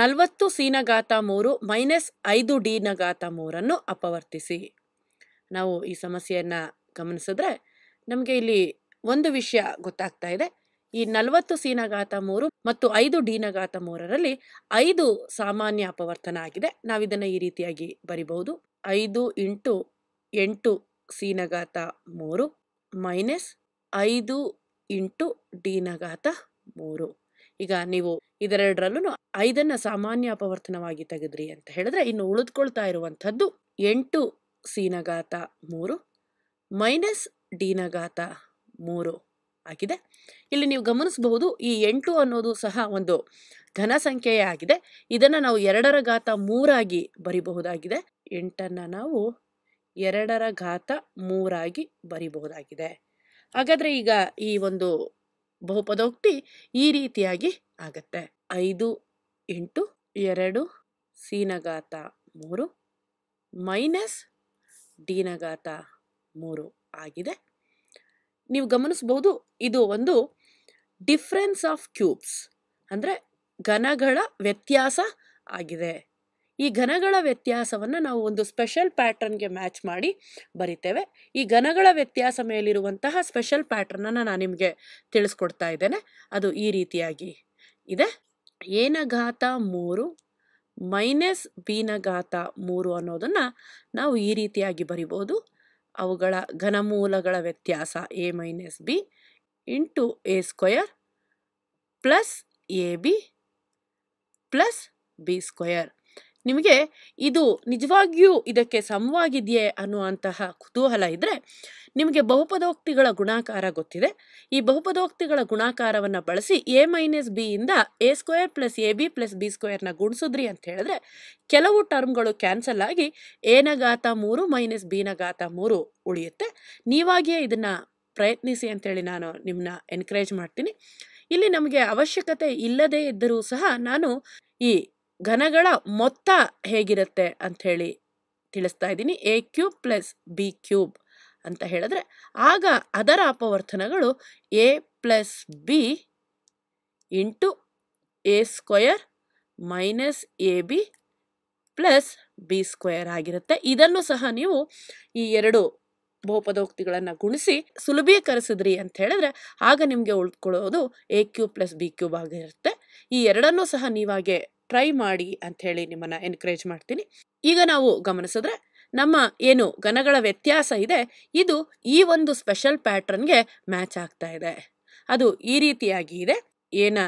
ನಲವತ್ತು ಸೀನಗಾತ ಮೂರು ಮೈನಸ್ ಐದು ಡಿನ ಘಾತ ಮೂರನ್ನು ಅಪವರ್ತಿಸಿ ನಾವು ಈ ಸಮಸ್ಯೆಯನ್ನು ಗಮನಿಸಿದ್ರೆ ನಮಗೆ ಇಲ್ಲಿ ಒಂದು ವಿಷಯ ಗೊತ್ತಾಗ್ತಾ ಇದೆ ಈ ನಲವತ್ತು ಸೀನಗಾತ ಮೂರು ಮತ್ತು ಐದು ಡಿನ ಮೂರರಲ್ಲಿ ಐದು ಸಾಮಾನ್ಯ ಅಪವರ್ತನ ಆಗಿದೆ ನಾವಿದನ್ನು ಈ ರೀತಿಯಾಗಿ ಬರಿಬಹುದು ಐದು ಇಂಟು ಎಂಟು ಸೀನಗಾತ ಮೂರು ಮೈನಸ್ ಐದು ಇಂಟು ಡಿನ ಘಾತ ಮೂರು ಈಗ ನೀವು ಇದೆರಡರಲ್ಲೂ ಐದನ್ನ ಸಾಮಾನ್ಯ ಅಪವರ್ತನವಾಗಿ ತೆಗೆದ್ರಿ ಅಂತ ಹೇಳಿದ್ರೆ ಇನ್ನು ಉಳಿದುಕೊಳ್ತಾ ಇರುವಂಥದ್ದು ಎಂಟು ಸೀನಘಾತ ಮೂರು ಮೈನಸ್ ಡಿನಗಾತ ಮೂರು ಆಗಿದೆ ಇಲ್ಲಿ ನೀವು ಗಮನಿಸಬಹುದು ಈ ಎಂಟು ಅನ್ನೋದು ಸಹ ಒಂದು ಘನ ಸಂಖ್ಯೆಯೇ ಆಗಿದೆ ಇದನ್ನು ನಾವು ಎರಡರ ಘಾತ ಮೂರಾಗಿ ಬರಿಬಹುದಾಗಿದೆ ಎಂಟನ್ನು ನಾವು ಎರಡರ ಘಾತ ಮೂರಾಗಿ ಬರಿಬಹುದಾಗಿದೆ ಹಾಗಾದರೆ ಈಗ ಈ ಒಂದು ಬಹುಪದೋಕ್ತಿ ಈ ರೀತಿಯಾಗಿ ಆಗತ್ತೆ ಐದು ಎಂಟು ಎರಡು ಸಿನಗಾತ ಮೂರು ಮೈನಸ್ ಡಿನಗಾತ ಮೂರು ಆಗಿದೆ ನೀವು ಗಮನಿಸ್ಬೋದು ಇದು ಒಂದು ಡಿಫ್ರೆನ್ಸ್ ಆಫ್ ಕ್ಯೂಬ್ಸ್ ಅಂದರೆ ಘನಗಳ ವ್ಯತ್ಯಾಸ ಆಗಿದೆ ಈ ಘನಗಳ ವ್ಯತ್ಯಾಸವನ್ನು ನಾವು ಒಂದು ಸ್ಪೆಷಲ್ ಪ್ಯಾಟ್ರನ್ಗೆ ಮ್ಯಾಚ್ ಮಾಡಿ ಬರಿತೇವೆ ಈ ಘನಗಳ ವ್ಯತ್ಯಾಸ ಮೇಲಿರುವಂತಹ ಸ್ಪೆಷಲ್ ಪ್ಯಾಟ್ರನ್ನ ನಾನು ನಿಮಗೆ ತಿಳಿಸ್ಕೊಡ್ತಾ ಇದ್ದೇನೆ ಅದು ಈ ರೀತಿಯಾಗಿ ಇದೆ ಏನ ಘಾತ ಮೂರು ಮೈನಸ್ ಬಿನ ಘಾತ ಮೂರು ಅನ್ನೋದನ್ನು ನಾವು ಈ ರೀತಿಯಾಗಿ ಬರಿಬೋದು ಅವುಗಳ ಘನಮೂಲಗಳ ವ್ಯತ್ಯಾಸ A minus B into A square plus A B plus B square ನಿಮಗೆ ಇದು ನಿಜವಾಗಿಯೂ ಇದಕ್ಕೆ ಸಮವಾಗಿದೆಯೇ ಅನ್ನುವಂತಹ ಕುತೂಹಲ ಇದ್ದರೆ ನಿಮಗೆ ಬಹುಪದೋಕ್ತಿಗಳ ಗುಣಾಕಾರ ಗೊತ್ತಿದೆ ಈ ಬಹುಪದೋಕ್ತಿಗಳ ಗುಣಾಕಾರವನ್ನು ಬಳಸಿ ಎ ಮೈನಸ್ ಇಂದ A square plus A B plus B ಸ್ಕ್ವೇರ್ನ ಗುಣಿಸಿದ್ರಿ ಅಂತ ಹೇಳಿದ್ರೆ ಕೆಲವು ಟರ್ಮ್ಗಳು ಕ್ಯಾನ್ಸಲ್ ಆಗಿ ಎನ ಘಾತ ಮೂರು ಮೈನಸ್ ಬಿನ ಘಾತ ಮೂರು ಉಳಿಯುತ್ತೆ ನೀವಾಗಿಯೇ ಇದನ್ನು ಪ್ರಯತ್ನಿಸಿ ಅಂತೇಳಿ ನಾನು ನಿಮ್ಮನ್ನ ಎನ್ಕರೇಜ್ ಮಾಡ್ತೀನಿ ಇಲ್ಲಿ ನಮಗೆ ಅವಶ್ಯಕತೆ ಇಲ್ಲದೇ ಇದ್ದರೂ ಸಹ ನಾನು ಈ ಘನಗಳ ಮೊತ್ತ ಹೇಗಿರುತ್ತೆ ಅಂಥೇಳಿ ತಿಳಿಸ್ತಾ ಇದ್ದೀನಿ A cube plus B cube ಅಂತ ಹೇಳಿದ್ರೆ ಆಗ ಅದರ ಅಪವರ್ತನಗಳು A plus B into A square minus A B plus B square ಆಗಿರುತ್ತೆ ಇದನ್ನು ಸಹ ನೀವು ಈ ಎರಡು ಬಹುಪದೋಕ್ತಿಗಳನ್ನು ಗುಣಿಸಿ ಸುಲಭೀಕರಿಸಿದ್ರಿ ಅಂತ ಹೇಳಿದ್ರೆ ಆಗ ನಿಮಗೆ ಉಳ್ಕೊಳ್ಳೋದು A cube plus B cube ಆಗಿರುತ್ತೆ ಈ ಎರಡನ್ನೂ ಸಹ ನೀವಾಗೆ ಟ್ರೈ ಮಾಡಿ ಅಂತ ಹೇಳಿ ನಿಮ್ಮನ್ನು ಎನ್ಕರೇಜ್ ಮಾಡ್ತೀನಿ ಈಗ ನಾವು ಗಮನಿಸಿದ್ರೆ ನಮ್ಮ ಏನು ಘನಗಳ ವ್ಯತ್ಯಾಸ ಇದೆ ಇದು ಈ ಒಂದು ಸ್ಪೆಷಲ್ ಪ್ಯಾಟ್ರನ್ಗೆ ಮ್ಯಾಚ್ ಆಗ್ತಾ ಇದೆ ಅದು ಈ ರೀತಿಯಾಗಿ ಇದೆ ಏನ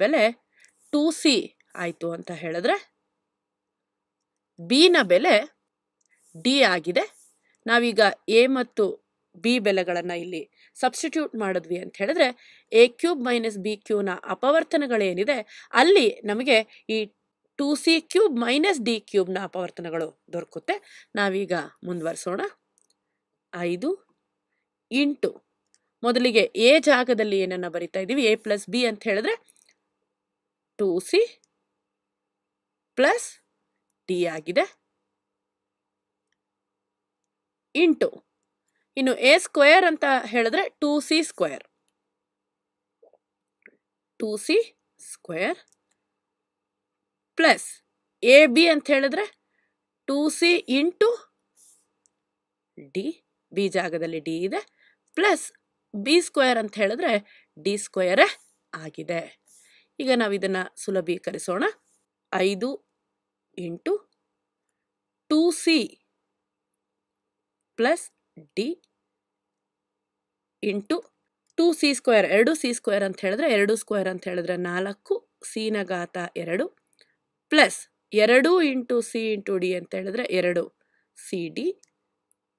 ಬೆಲೆ ಟು ಸಿ ಆಯಿತು ಅಂತ ಹೇಳಿದ್ರೆ ಬಿನ ಬೆಲೆ ಡಿ ಆಗಿದೆ ನಾವೀಗ ಎ ಮತ್ತು ಬಿ ಬೆಲೆಗಳನ್ನು ಇಲ್ಲಿ ಸಬ್ಸ್ಟಿಟ್ಯೂಟ್ ಮಾಡಿದ್ವಿ ಅಂತ ಹೇಳಿದ್ರೆ ಎ ಕ್ಯೂಬ್ ಮೈನಸ್ ಬಿ ಕ್ಯೂನ ಅಪವರ್ತನಗಳೇನಿದೆ ಅಲ್ಲಿ ನಮಗೆ ಈ two C cube minus D ಕ್ಯೂಬ್ನ ಅಪವರ್ತನಗಳು ದೊರಕುತ್ತೆ ನಾವೀಗ ಮುಂದುವರಿಸೋಣ ಐದು ಇಂಟು ಮೊದಲಿಗೆ ಎ ಜಾಗದಲ್ಲಿ ಏನನ್ನು ಬರಿತಾ ಇದ್ದೀವಿ ಎ ಪ್ಲಸ್ ಬಿ ಅಂತ ಹೇಳಿದ್ರೆ ಟು ಸಿ ಪ್ಲಸ್ ಡಿ ಆಗಿದೆ ಇಂಟು ಇನ್ನು ಎ ಸ್ಕ್ವೇರ್ ಅಂತ ಹೇಳಿದ್ರೆ two C square two C square plus A B ಅಂತ ಹೇಳಿದ್ರೆ two C into D B ಜಾಗದಲ್ಲಿ ಡಿ ಇದೆ ಪ್ಲಸ್ ಬಿ ಸ್ಕ್ವೇರ್ ಅಂತ ಹೇಳಿದ್ರೆ ಡಿ ಸ್ಕ್ವೇರೇ ಆಗಿದೆ ಈಗ ನಾವು ಇದನ್ನು ಸುಲಭೀಕರಿಸೋಣ ಐದು into two C plus D into two C square ಎರಡು ಸಿ ಸ್ಕ್ವೇರ್ ಅಂತ ಹೇಳಿದ್ರೆ ಎರಡು ಸ್ಕ್ವೇರ್ ಅಂತ ಹೇಳಿದ್ರೆ ನಾಲ್ಕು ಸಿನ ಘಾತ ಎರಡು ಪ್ಲಸ್ ಎರಡು ಇಂಟು ಸಿ ಇಂಟು ಡಿ ಅಂತ ಹೇಳಿದ್ರೆ ಎರಡು C D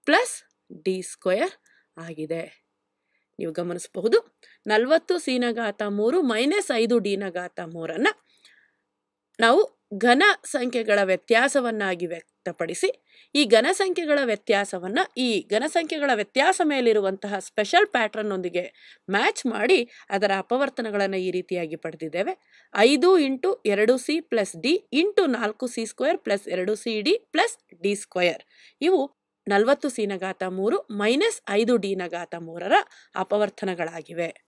plus D square ಆಗಿದೆ ನೀವು ಗಮನಿಸಬಹುದು ನಲವತ್ತು ಸಿನ ಘಾತ ಮೂರು ಮೈನಸ್ ಐದು ಡಿನ ಘಾತ ಮೂರನ್ನು ನಾವು ಘನ ಸಂಖ್ಯೆಗಳ ವ್ಯತ್ಯಾಸವನ್ನಾಗಿ ವ್ಯಕ್ತಪಡಿಸಿ ಈ ಘನಸಂಖ್ಯೆಗಳ ವ್ಯತ್ಯಾಸವನ್ನು ಈ ಘನಸಂಖ್ಯೆಗಳ ವ್ಯತ್ಯಾಸ ಮೇಲಿರುವಂತಹ ಸ್ಪೆಷಲ್ ಪ್ಯಾಟ್ರನ್ನೊಂದಿಗೆ ಮ್ಯಾಚ್ ಮಾಡಿ ಅದರ ಅಪವರ್ತನಗಳನ್ನು ಈ ರೀತಿಯಾಗಿ ಪಡೆದಿದ್ದೇವೆ ಐದು ಇಂಟು ಎರಡು ಸಿ ಪ್ಲಸ್ ಡಿ ಇಂಟು ನಾಲ್ಕು ಸಿ ಸ್ಕ್ವೇರ್ ಪ್ಲಸ್ ಎರಡು C D plus D square ಇವು ನಲವತ್ತು ಸಿ ನಗಾತ ಮೂರು ಮೈನಸ್ ಐದು ಡಿ ನಗಾತ ಮೂರರ ಅಪವರ್ತನಗಳಾಗಿವೆ